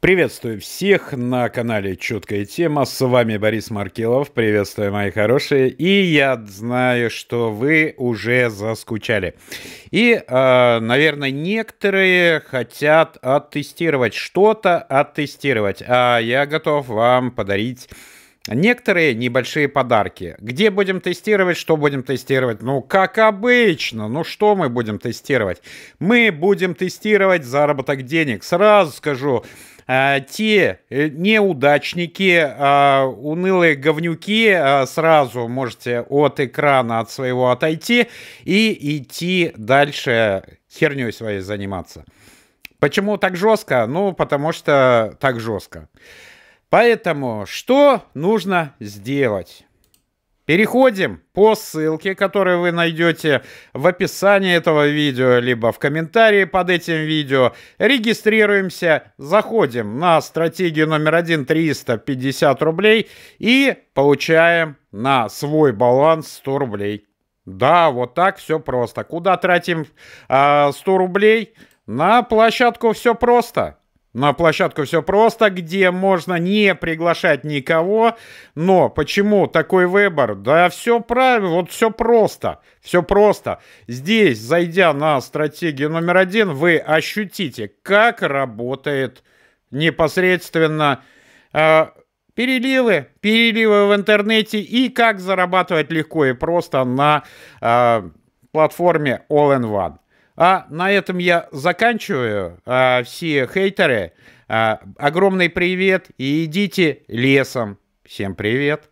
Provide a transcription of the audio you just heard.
Приветствую всех на канале «Чуткая тема». С вами Борис Маркелов. Приветствую, мои хорошие. И я знаю, что вы уже заскучали. И, э, наверное, некоторые хотят оттестировать что-то, оттестировать. А я готов вам подарить некоторые небольшие подарки. Где будем тестировать, что будем тестировать? Ну, как обычно, ну что мы будем тестировать? Мы будем тестировать заработок денег. Сразу скажу, а, те э, неудачники, а, унылые говнюки а, сразу можете от экрана, от своего отойти и идти дальше херней своей заниматься. Почему так жестко? Ну, потому что так жестко. Поэтому что нужно сделать? Переходим по ссылке, которую вы найдете в описании этого видео, либо в комментарии под этим видео. Регистрируемся, заходим на стратегию номер один 350 рублей и получаем на свой баланс 100 рублей. Да, вот так все просто. Куда тратим э, а, 100 рублей? На площадку все просто. На площадку все просто, где можно не приглашать никого. Но почему такой выбор? Да все правильно, вот все просто. Все просто. Здесь, зайдя на стратегию номер один, вы ощутите, как работает непосредственно э, переливы, переливы в интернете и как зарабатывать легко и просто на э, платформе All in One. А на этом я заканчиваю. А, все хейтеры, а, огромный привет и идите лесом. Всем привет.